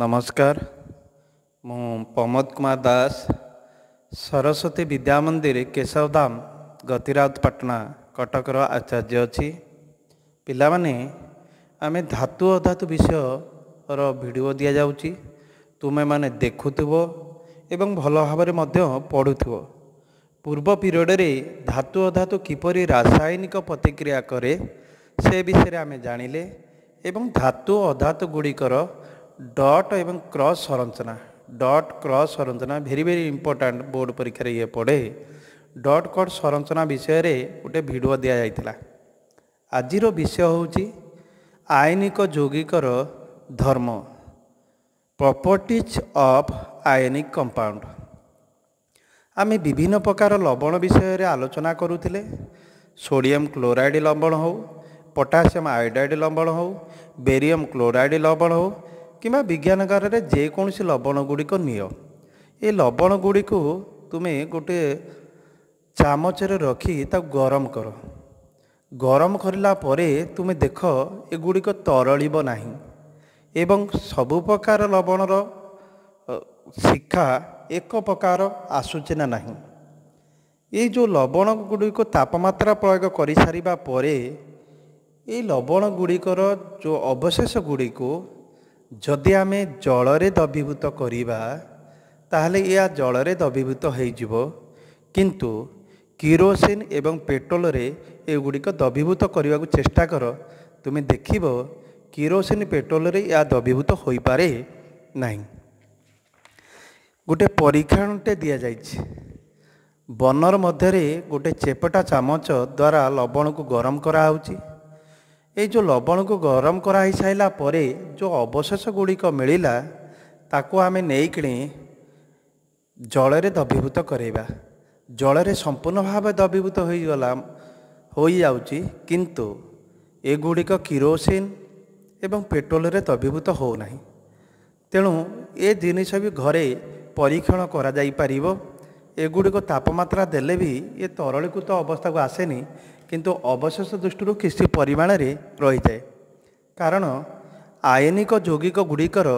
ନମସ୍କାର ମୁଁ ପ୍ରମୋଦ କୁମାର ଦାସ ସରସ୍ୱତୀ ବିଦ୍ୟାମନ୍ଦିର କେଶବଧାମ ଗତିରାଉତ ପାଟଣା କଟକର ଆଚାର୍ଯ୍ୟ ଅଛି ପିଲାମାନେ ଆମେ ଧାତୁ ଅଧାତୁ ବିଷୟର ଭିଡ଼ିଓ ଦିଆଯାଉଛି ତୁମେମାନେ ଦେଖୁଥିବ ଏବଂ ଭଲ ଭାବରେ ମଧ୍ୟ ପଢ଼ୁଥିବ ପୂର୍ବ ପିରିୟଡ଼ରେ ଧାତୁ ଅଧାତୁ କିପରି ରାସାୟନିକ ପ୍ରତିକ୍ରିୟା କରେ ସେ ବିଷୟରେ ଆମେ ଜାଣିଲେ ଏବଂ ଧାତୁ ଅଧାତୁ ଗୁଡ଼ିକର ଡଟ୍ ଏବଂ କ୍ରସ୍ ସଂରଚନା ଡଟ୍ କ୍ରସ୍ ସଂରଚନା ଭେରି ଭେରି ଇମ୍ପୋର୍ଟାଣ୍ଟ ବୋର୍ଡ଼ ପରୀକ୍ଷାରେ ଇଏ ପଡ଼େ ଡଟ୍ କଟ୍ ସଂରଚନା ବିଷୟରେ ଗୋଟେ ଭିଡ଼ିଓ ଦିଆଯାଇଥିଲା ଆଜିର ବିଷୟ ହେଉଛି ଆଇନିକ ଯୌଗିକର ଧର୍ମ ପ୍ରପର୍ଟିଜ୍ ଅଫ୍ ଆଇନିକ କମ୍ପାଉଣ୍ଡ ଆମେ ବିଭିନ୍ନ ପ୍ରକାର ଲବଣ ବିଷୟରେ ଆଲୋଚନା କରୁଥିଲେ ସୋଡ଼ିୟମ୍ କ୍ଲୋରାଇଡ଼୍ ଲବଣ ହେଉ ପଟାସିୟମ୍ ଆଇଡ଼ାଇଡ଼୍ ଲବଣ ହେଉ ବେରିୟମ୍ କ୍ଲୋରାଇଡ଼୍ ଲବଣ ହେଉ କିମ୍ବା ବିଜ୍ଞାନଗାରରେ ଯେକୌଣସି ଲବଣ ଗୁଡ଼ିକ ନିଅ ଏ ଲବଣ ଗୁଡ଼ିକୁ ତୁମେ ଗୋଟିଏ ଚାମଚରେ ରଖି ତାକୁ ଗରମ କର ଗରମ କରିଲା ପରେ ତୁମେ ଦେଖ ଏଗୁଡ଼ିକ ତରଳିବ ନାହିଁ ଏବଂ ସବୁ ପ୍ରକାର ଲବଣର ଶିଖା ଏକ ପ୍ରକାର ଆସୁଛି ନା ନାହିଁ ଏଇ ଯେଉଁ ଲବଣ ଗୁଡ଼ିକ ତାପମାତ୍ରା ପ୍ରୟୋଗ କରିସାରିବା ପରେ ଏଇ ଲବଣ ଗୁଡ଼ିକର ଯେଉଁ ଅବଶେଷ ଗୁଡ଼ିକୁ ଯଦି ଆମେ ଜଳରେ ଦବିଭୂତ କରିବା ତାହେଲେ ଏହା ଜଳରେ ଦବିଭୂତ ହୋଇଯିବ କିନ୍ତୁ କିରୋସିନ୍ ଏବଂ ପେଟ୍ରୋଲରେ ଏଗୁଡ଼ିକ ଦବିଭୂତ କରିବାକୁ ଚେଷ୍ଟା କର ତୁମେ ଦେଖିବ କିରୋସିନ୍ ପେଟ୍ରୋଲରେ ଏହା ଦବିଭୂତ ହୋଇପାରେ ନାହିଁ ଗୋଟେ ପରୀକ୍ଷଣଟେ ଦିଆଯାଇଛି ବନର ମଧ୍ୟରେ ଗୋଟେ ଚେପଟା ଚାମଚ ଦ୍ୱାରା ଲବଣକୁ ଗରମ କରାହେଉଛି ଏଇ ଯେଉଁ ଲବଣକୁ ଗରମ କରାହେଇ ସାରିଲା ପରେ ଯେଉଁ ଅବଶେଷ ଗୁଡ଼ିକ ମିଳିଲା ତାକୁ ଆମେ ନେଇକିଣି ଜଳରେ ଦବିଭୂତ କରାଇବା ଜଳରେ ସମ୍ପୂର୍ଣ୍ଣ ଭାବେ ଦବିଭୂତ ହୋଇଗଲା ହୋଇଯାଉଛି କିନ୍ତୁ ଏଗୁଡ଼ିକ କିରୋସିନ ଏବଂ ପେଟ୍ରୋଲରେ ଦବିଭୂତ ହେଉନାହିଁ ତେଣୁ ଏ ଜିନିଷ ବି ଘରେ ପରୀକ୍ଷଣ କରାଯାଇପାରିବ ଏଗୁଡ଼ିକ ତାପମାତ୍ରା ଦେଲେ ବି ଏ ତରଳୀକୃତ ଅବସ୍ଥାକୁ ଆସେନି କିନ୍ତୁ ଅବଶେଷ ଦୃଷ୍ଟିରୁ କିଛି ପରିମାଣରେ ରହିଥାଏ କାରଣ ଆୟନିକ ଯୌଗିକ ଗୁଡ଼ିକର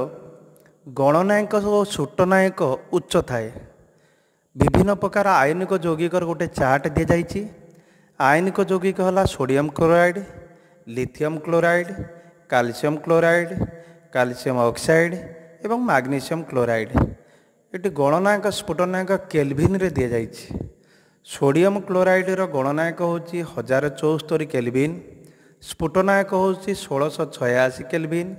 ଗଣନାୟକ ଓ ସୂଟନାୟକ ଉଚ୍ଚ ଥାଏ ବିଭିନ୍ନ ପ୍ରକାର ଆୟନିକ ଯୌଗିକର ଗୋଟେ ଚାର୍ଟ ଦିଆଯାଇଛି ଆୟନିକ ଯୌଗିକ ହେଲା sodium chloride lithium chloride calcium chloride calcium oxide ଏବଂ ମାଗ୍ନେସିୟମ୍ କ୍ଲୋରାଇଡ଼୍ ଏଠି ଗଣନାୟକ ସ୍ଫୁଟନାୟକ କେଲଭିନ୍ରେ ଦିଆଯାଇଛି ସୋଡ଼ିୟମ କ୍ଲୋରାଇଡ଼ର ଗଣନାୟକ ହେଉଛି ହଜାର ଚଉସ୍ତରୀ କେଲଭିନ୍ ସ୍ଫୁଟନାୟକ ହେଉଛି ଷୋହଳଶହ ଛୟାଅଶୀ କେଲଭିନ୍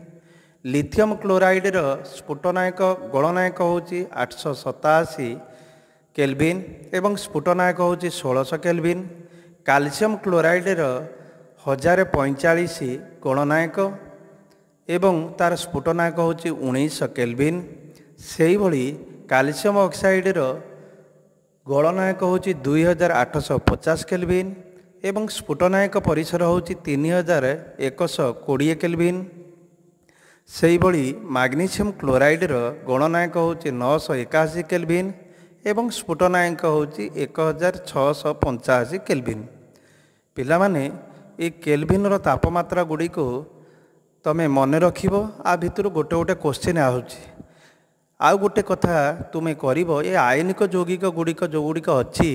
ଲିଥିୟମ କ୍ଲୋରାଇଡ଼ର ସ୍ଫୁଟନାୟକ ଗଣନାୟକ ହେଉଛି ଆଠଶହ ସତାଅଶୀ କେଲଭିନ୍ ଏବଂ ସ୍ଫୁଟନାୟକ ହେଉଛି ଷୋହଳଶହ କେଲଭିନ୍ କାଲସିୟମ କ୍ଲୋରାଇଡ଼ର ହଜାର ପଇଁଚାଳିଶ ଗଣନାୟକ ଏବଂ ତା'ର ସ୍ଫୁଟନାୟକ ହେଉଛି ଉଣେଇଶହ କେଲଭିନ୍ ସେହିଭଳି କାଲସିୟମ ଅକ୍ସାଇଡ଼ର ଗଳନାୟକ ହେଉଛି ଦୁଇ ହଜାର ଆଠଶହ ପଚାଶ କେଲଭିନ୍ ଏବଂ ସ୍ଫୁଟନାୟକ ପରିସର ହେଉଛି ତିନି ହଜାର ଏକଶହ କୋଡ଼ିଏ କେଲଭିନ୍ ସେହିଭଳି ମାଗ୍ନେସିୟମ୍ କ୍ଲୋରାଇଡ଼୍ର ଗଣନାୟକ ହେଉଛି ନଅଶହ ଏକାଅଶୀ କେଲଭିନ୍ ଏବଂ ସ୍ଫୁଟନାୟକ ହେଉଛି ଏକ ହଜାର ଛଅଶହ ପଞ୍ଚାଅଶୀ କେଲଭିନ୍ ପିଲାମାନେ ଏ କେଲଭିନ୍ର ତାପମାତ୍ରା ଗୁଡ଼ିକୁ ତମେ ମନେ ରଖିବ ଆ ଭିତରୁ ଗୋଟେ ଗୋଟେ କୋଶ୍ଚିନ୍ ଆସୁଛି ଆଉ ଗୋଟେ କଥା ତୁମେ କରିବ ଏ ଆୟନିକ ଯୌଗିକ ଗୁଡ଼ିକ ଯେଉଁଗୁଡ଼ିକ ଅଛି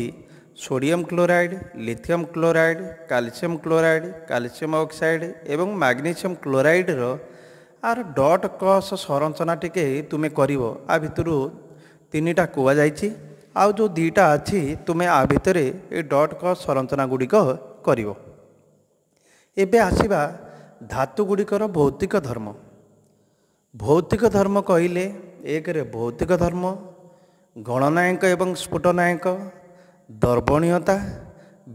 sodium chloride lithium chloride calcium chloride calcium oxide ଏବଂ ମାଗ୍ନେସିୟମ୍ କ୍ଲୋରାଇଡର ଆର ଡଟ୍ କ୍ରସ୍ ସଂରଚନା ଟିକେ ତୁମେ କରିବ ଆ ଭିତରୁ ତିନିଟା କୁହାଯାଇଛି ଆଉ ଯେଉଁ ଦୁଇଟା ଅଛି ତୁମେ ଆ ଭିତରେ ଏ ଡଟ୍ କସ୍ ସଂରଚନା ଗୁଡ଼ିକ କରିବ ଏବେ ଆସିବା ଧାତୁ ଗୁଡ଼ିକର ଭୌତିକ ଧର୍ମ ଭୌତିକ ଧର୍ମ କହିଲେ ଏକରେ ଭୌତିକ ଧର୍ମ ଗଣନାୟକ ଏବଂ ସ୍ଫୁଟନାୟକ ଦର୍ପଣୀୟତା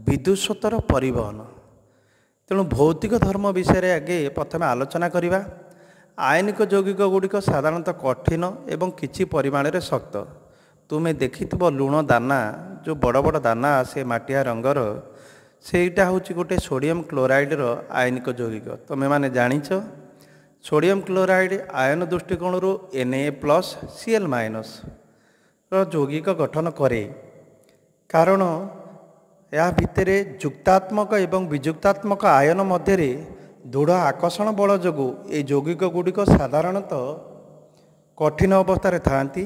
ବିଦୁଷତର ପରିବହନ ତେଣୁ ଭୌତିକ ଧର୍ମ ବିଷୟରେ ଆଗେ ପ୍ରଥମେ ଆଲୋଚନା କରିବା ଆଇନିକ ଯୌଗିକ ଗୁଡ଼ିକ ସାଧାରଣତଃ କଠିନ ଏବଂ କିଛି ପରିମାଣରେ ଶକ୍ତ ତୁମେ ଦେଖିଥିବ ଲୁଣ ଦାନା ଯେଉଁ ବଡ଼ ବଡ଼ ଦାନା ଆସେ ମାଟିଆ ରଙ୍ଗର ସେଇଟା ହେଉଛି ଗୋଟେ ସୋଡ଼ିୟମ୍ କ୍ଲୋରାଇଡ଼ର ଆଇନିକ ଯୌଗିକ ତୁମେମାନେ ଜାଣିଛ ସୋଡ଼ିୟମ୍ କ୍ଲୋରାଇଡ଼୍ ଆୟନ ଦୃଷ୍ଟିକୋଣରୁ N A plus C L ମାଇନସ୍ର ଯୌଗିକ ଗଠନ କରେ କାରଣ ଏହା ଭିତରେ ଯୁକ୍ତାତ୍ମକ ଏବଂ ବିଯୁକ୍ତାତ୍ମକ ଆୟନ ମଧ୍ୟରେ ଦୃଢ଼ ଆକର୍ଷଣ ବଳ ଯୋଗୁଁ ଏହି ଯୌଗିକ ଗୁଡ଼ିକ ସାଧାରଣତଃ କଠିନ ଅବସ୍ଥାରେ ଥାଆନ୍ତି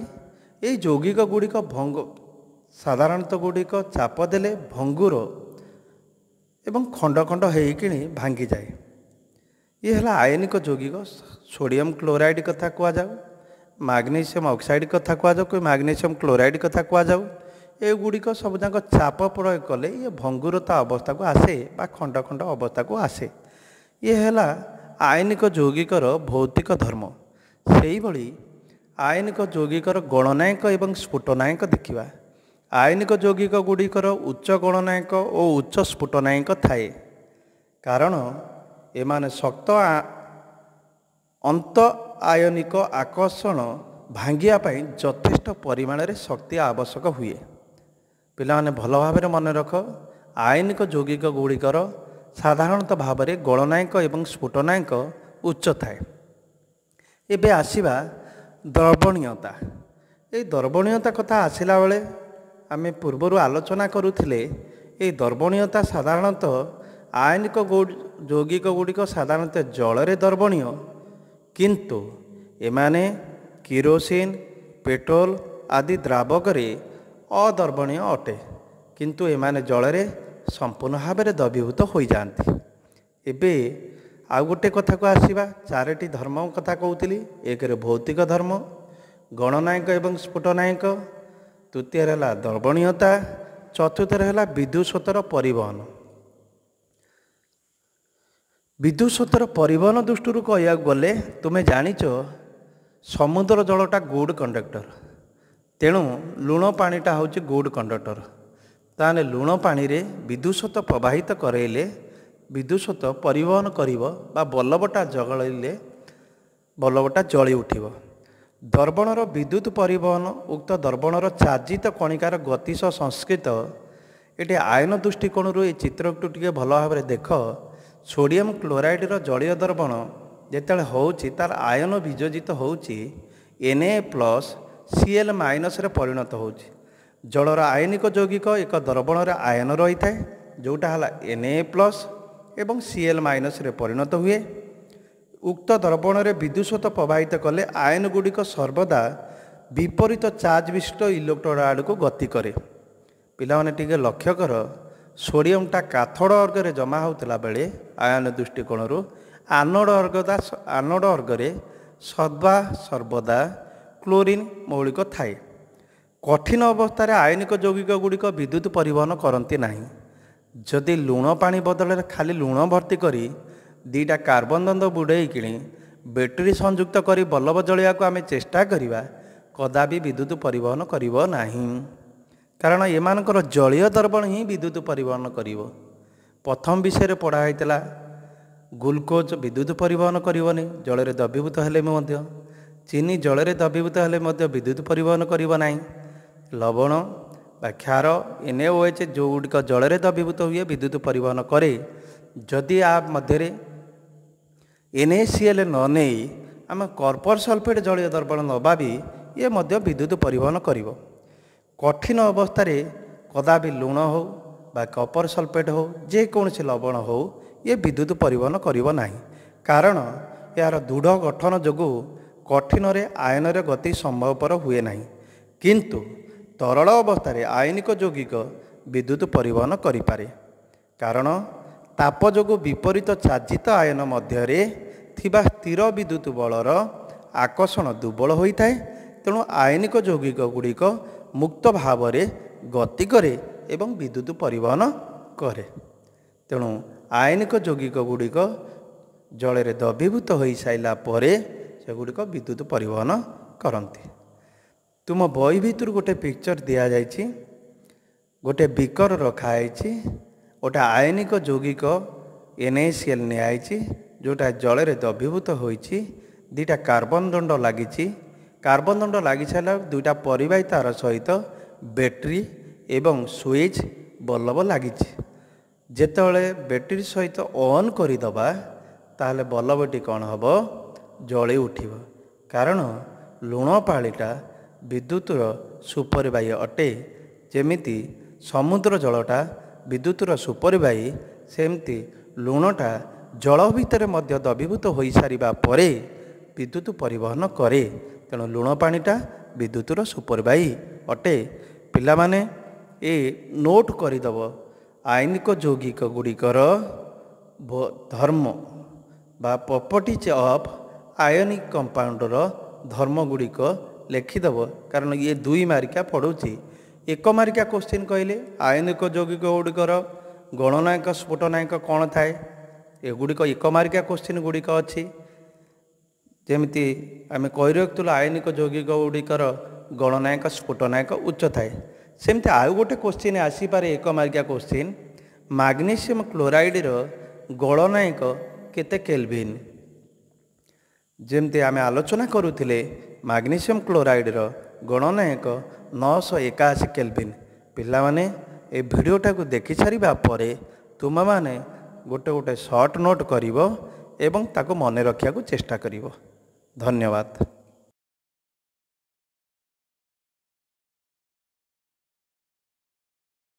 ଏହି ଯୌଗିକ ଗୁଡ଼ିକ ଭଙ୍ଗ ସାଧାରଣତଃ ଗୁଡ଼ିକ ଚାପ ଦେଲେ ଭଙ୍ଗୁର ଏବଂ ଖଣ୍ଡ ଖଣ୍ଡ ହୋଇକିଣି ଭାଙ୍ଗିଯାଏ ଇଏ ହେଲା ଆୟନିକ ଯୌଗିକ ସୋଡ଼ିୟମ୍ କ୍ଲୋରାଇଡ଼୍ କଥା କୁହାଯାଉ ମାଗ୍ନେସିୟମ୍ ଅକ୍ସାଇଡ଼୍ କଥା କୁହାଯାଉ କି ମାଗ୍ନେସିୟମ୍ କ୍ଲୋରାଇଡ଼୍ କଥା କୁହାଯାଉ ଏଗୁଡ଼ିକ ସବୁଯାକ ଚାପ ପ୍ରୟୋଗ କଲେ ଇଏ ଭଙ୍ଗୁରତା ଅବସ୍ଥାକୁ ଆସେ ବା ଖଣ୍ଡ ଖଣ୍ଡ ଅବସ୍ଥାକୁ ଆସେ ଇଏ ହେଲା ଆଇନିକ ଯୌଗିକର ଭୌତିକ ଧର୍ମ ସେହିଭଳି ଆଇନିକ ଯୌଗିକର ଗଣନାୟକ ଏବଂ ସ୍ଫୁଟନାୟକ ଦେଖିବା ଆଇନିକ ଯୌଗିକ ଗୁଡ଼ିକର ଉଚ୍ଚ ଗଣନାୟକ ଓ ଉଚ୍ଚ ସ୍ଫୁଟନାୟକ ଥାଏ କାରଣ ଏମାନେ ଶକ୍ତ ଅନ୍ତ ଆୟନିକ ଆକର୍ଷଣ ଭାଙ୍ଗିବା ପାଇଁ ଯଥେଷ୍ଟ ପରିମାଣରେ ଶକ୍ତି ଆବଶ୍ୟକ ହୁଏ ପିଲାମାନେ ଭଲ ଭାବରେ ମନେ ରଖ ଆୟନିକ ଯୌଗିକ ଗୁଡ଼ିକର ସାଧାରଣତଃ ଭାବରେ ଗଳନାୟକ ଏବଂ ସ୍ଫୁଟନାୟକ ଉଚ୍ଚ ଥାଏ ଏବେ ଆସିବା ଦ୍ରବଣୀୟତା ଏଇ ଦ୍ରବଣୀୟତା କଥା ଆସିଲା ବେଳେ ଆମେ ପୂର୍ବରୁ ଆଲୋଚନା କରୁଥିଲେ ଏଇ ଦ୍ରବଣୀୟତା ସାଧାରଣତଃ ଆଇନିକ ଯୌଗିକ ଗୁଡ଼ିକ ସାଧାରଣତଃ ଜଳରେ ଦର୍ବଣୀୟ କିନ୍ତୁ ଏମାନେ କିରୋସିନ ପେଟ୍ରୋଲ ଆଦି ଦ୍ରାବକରେ ଅଦର୍ବଣୀୟ ଅଟେ କିନ୍ତୁ ଏମାନେ ଜଳରେ ସମ୍ପୂର୍ଣ୍ଣ ଭାବରେ ଦ୍ରବୀଭୂତ ହୋଇଯାଆନ୍ତି ଏବେ ଆଉ ଗୋଟିଏ କଥାକୁ ଆସିବା ଚାରିଟି ଧର୍ମ କଥା କହୁଥିଲି ଏକରେ ଭୌତିକ ଧର୍ମ ଗଣନାୟକ ଏବଂ ସ୍ଫୁଟନାୟକ ତୃତୀୟରେ ହେଲା ଦର୍ବଣୀୟତା ଚତୁର୍ଥରେ ହେଲା ବିଦ୍ୟୁତ୍ ସ୍ରୋତର ପରିବହନ ବିଦ୍ୟୁତ୍ର ପରିବହନ ଦୃଷ୍ଟିରୁ କହିବାକୁ ଗଲେ ତୁମେ ଜାଣିଛ ସମୁଦ୍ର ଜଳଟା ଗୁଡ଼୍ କଣ୍ଡକ୍ଟର ତେଣୁ ଲୁଣ ପାଣିଟା ହେଉଛି ଗୁଡ଼୍ କଣ୍ଡକ୍ଟର ତାହେଲେ ଲୁଣ ପାଣିରେ ବିଦ୍ୟୁତ୍ ପ୍ରବାହିତ କରାଇଲେ ବିଦ୍ୟୁତ୍ ପରିବହନ କରିବ ବା ବଲବଟା ଜଗଳିଲେ ବଲବଟା ଜଳି ଉଠିବ ଦର୍ବଣର ବିଦ୍ୟୁତ୍ ପରିବହନ ଉକ୍ତ ଦର୍ବଣର ଚାର୍ଜିତ କଣିକାର ଗତି ସହ ସଂସ୍କୃତ ଏଠି ଆଇନ ଦୃଷ୍ଟିକୋଣରୁ ଏ ଚିତ୍ରକୁ ଟିକିଏ ଭଲ ଭାବରେ ଦେଖ ସୋଡ଼ିୟମ୍ କ୍ଲୋରାଇଡ଼ର ଜଳୀୟ ଦର୍ବଣ ଯେତେବେଳେ ହେଉଛି ତା'ର ଆୟନ ବିଯୋଜିତ ହେଉଛି N A plus C L ମାଇନସ୍ରେ ପରିଣତ ହେଉଛି ଜଳର ଆୟନିକ ଯୌଗିକ ଏକ ଦର୍ବଣରେ ଆୟନ ରହିଥାଏ ଯେଉଁଟା ହେଲା ଏନ୍ ଏ ପ୍ଲସ୍ ଏବଂ ସି ଏଲ୍ ମାଇନସ୍ରେ ପରିଣତ ହୁଏ ଉକ୍ତ ଦର୍ବଣରେ ବିଦ୍ୟୁତ ପ୍ରବାହିତ କଲେ ଆୟନ ଗୁଡ଼ିକ ସର୍ବଦା ବିପରୀତ ଚାର୍ଜ ବିଶିଷ୍ଟ ଇଲେକ୍ଟ୍ରୋଡ଼ ଆଡ଼କୁ ଗତି କରେ ପିଲାମାନେ ଟିକିଏ ଲକ୍ଷ୍ୟ କର ସୋଡ଼ିୟମ୍ଟା କାଥଡ଼ ଅର୍ଗରେ ଜମା ହେଉଥିଲା ବେଳେ ଆୟନ ଦୃଷ୍ଟିକୋଣରୁ ଆନୋଡ଼ ଅର୍ଗଦା ଆନୋଡ଼ ଅର୍ଗରେ ସଦା ସର୍ବଦା କ୍ଲୋରିନ୍ ମୌଳିକ ଥାଏ କଠିନ ଅବସ୍ଥାରେ ଆୟନିକ ଯୌଗିକ ଗୁଡ଼ିକ ବିଦ୍ୟୁତ ପରିବହନ କରନ୍ତି ନାହିଁ ଯଦି ଲୁଣ ପାଣି ବଦଳରେ ଖାଲି ଲୁଣ ଭର୍ତ୍ତି କରି ଦୁଇଟା କାର୍ବନ ଦନ୍ଦ କିଣି ବ୍ୟାଟେରୀ ସଂଯୁକ୍ତ କରି ବଲବ ଜଳିବାକୁ ଆମେ ଚେଷ୍ଟା କରିବା କଦାପି ବିଦ୍ୟୁତ ପରିବହନ କରିବ ନାହିଁ କାରଣ ଏମାନଙ୍କର ଜଳୀୟ ଦ୍ରବଣ ହିଁ ବିଦ୍ୟୁତ ପରିବହନ କରିବ ପ୍ରଥମ ବିଷୟରେ ପଢ଼ା ହୋଇଥିଲା ଗ୍ଲୁକୋଜ୍ ବିଦ୍ୟୁତ ପରିବହନ କରିବନି ଜଳରେ ଦ୍ରବୀଭୂତ ହେଲେ ବି ମଧ୍ୟ ଚିନି ଜଳରେ ଦ୍ରବୀଭୂତ ହେଲେ ମଧ୍ୟ ବିଦ୍ୟୁତ ପରିବହନ କରିବ ନାହିଁ ଲବଣ ବା କ୍ଷାର ଏନ୍ଏଚ୍ ଯେଉଁଗୁଡ଼ିକ ଜଳରେ ଦ୍ରବୀଭୂତ ହୁଏ ବିଦ୍ୟୁତ ପରିବହନ କରେ ଯଦି ଆ ମଧ୍ୟରେ ଏନ୍ଏସିଏଲ୍ ନ ନେଇ ଆମେ କର୍ପର ସଲଫେଟ୍ ଜଳୀୟ ଦ୍ରବଣ ନେବା ବି ଇଏ ମଧ୍ୟ ବିଦ୍ୟୁତ ପରିବହନ କରିବ କଠିନ ଅବସ୍ଥାରେ କଦାପି ଲୁଣ ହେଉ ବା କପର ସଲଫେଟ୍ ହେଉ ଯେକୌଣସି ଲବଣ ହେଉ ଇଏ ବିଦ୍ୟୁତ ପରିବହନ କରିବ ନାହିଁ କାରଣ ଏହାର ଦୃଢ଼ ଗଠନ ଯୋଗୁଁ କଠିନରେ ଆଇନର ଗତି ସମ୍ଭବପର ହୁଏ ନାହିଁ କିନ୍ତୁ ତରଳ ଅବସ୍ଥାରେ ଆଇନିକ ଯୌଗିକ ବିଦ୍ୟୁତ ପରିବହନ କରିପାରେ କାରଣ ତାପ ଯୋଗୁଁ ବିପରୀତ ଚାର୍ଜିତ ଆୟନ ମଧ୍ୟରେ ଥିବା ସ୍ଥିର ବିଦ୍ୟୁତ ବଳର ଆକର୍ଷଣ ଦୁର୍ବଳ ହୋଇଥାଏ ତେଣୁ ଆଇନିକ ଯୌଗିକ ଗୁଡ଼ିକ ମୁକ୍ତ ଭାବରେ ଗତି କରେ ଏବଂ ବିଦ୍ୟୁତ ପରିବହନ କରେ ତେଣୁ ଆଇନିକ ଯୌଗିକ ଗୁଡ଼ିକ ଜଳରେ ଦ୍ରବୀଭୂତ ହୋଇସାରିଲା ପରେ ସେଗୁଡ଼ିକ ବିଦ୍ୟୁତ ପରିବହନ କରନ୍ତି ତୁମ ବହି ଭିତରୁ ଗୋଟେ ପିକ୍ଚର୍ ଦିଆଯାଇଛି ଗୋଟେ ବିକର ରଖାହୋଇଛି ଗୋଟେ ଆଇନିକ ଯୌଗିକ ଏନ୍ଏସିଏଲ୍ ନିଆହୋଇଛି ଯେଉଁଟା ଜଳରେ ଦ୍ରବୀଭୂତ ହୋଇଛି ଦୁଇଟା କାର୍ବନ ଦଣ୍ଡ ଲାଗିଛି কার্বন দণ্ড লাগিছিল দুইটা পরিবাহী তার সহিত ব্যাটেরি এবং সুইচ বল্লভ লাগিছে যেতবে ব্যাটেরি সহিত অন করে দেবা তাহলে বল্লভটি কণ হব জলি উঠিব কারণ লুণ পাড়িটা বিদ্যুতর সুপরিবাহী অটে যেমিতি সমুদ্র জলটা বিদ্যুতর সুপরিবাহী সেমতি লুণটা জল ভিতরে মধ্য দ্রবীভূত হয়ে সারা পরে বিদ্যুৎ পরিবহন করে ତେଣୁ ଲୁଣ ପାଣିଟା ବିଦ୍ୟୁତର ସୁପରବାୟୀ ଅଟେ ପିଲାମାନେ ଏ ନୋଟ୍ କରିଦେବ ଆଇନିକ ଯୌଗିକ ଗୁଡ଼ିକର ଧର୍ମ ବା ପ୍ରପର୍ଟି ଅଫ୍ ଆୟନିକ କମ୍ପାଉଣ୍ଡର ଧର୍ମ ଗୁଡ଼ିକ ଲେଖିଦେବ କାରଣ ଇଏ ଦୁଇ ମାରିକା ପଢ଼ୁଛି ଏକ ମାରିକା କୋଶ୍ଚିନ୍ କହିଲେ ଆୟନିକ ଯୌଗିକ ଗୁଡ଼ିକର ଗଣନାୟକ ସ୍ଫୁଟନାୟକ କ'ଣ ଥାଏ ଏଗୁଡ଼ିକ ଏକ ମାରିକା କୋଶ୍ଚିନ୍ ଗୁଡ଼ିକ ଅଛି ଯେମିତି ଆମେ কৈରକ୍ତୁଲ ଆୟନିକ ଯୌଗିକ ଗୁଡ଼ିକର ଗଣନାୟକ ସ୍ଫୁଟନାୟକ ଉଚ୍ଚ ଥାଏ ସେମିତି ଆଉ ଗୋଟେ କୋଶ୍ଚିନ୍ ଆସିପାରେ ଏକ ମାର୍ଗିଆ କୋଶ୍ଚିନ୍ ମାଗ୍ନେସିୟମ୍ କ୍ଲୋରାଇଡ଼ର ଗଳନାୟକ କେତେ କେଲଭିନ୍ ଯେମିତି ଆମେ ଆଲୋଚନା କରୁଥିଲେ ମାଗ୍ନେସିୟମ୍ କ୍ଲୋରାଇଡ଼ର ଗଣନାୟକ ନଅଶହ ଏକାଅଶୀ କେଲଭିନ୍ ପିଲାମାନେ ଏ ଭିଡ଼ିଓଟାକୁ ଦେଖିସାରିବା ପରେ ତୁମମାନେ ଗୋଟେ ଗୋଟେ ସର୍ଟ ନୋଟ୍ କରିବ ଏବଂ ତାକୁ ମନେ ରଖିବାକୁ ଚେଷ୍ଟା କରିବ धन्यवाद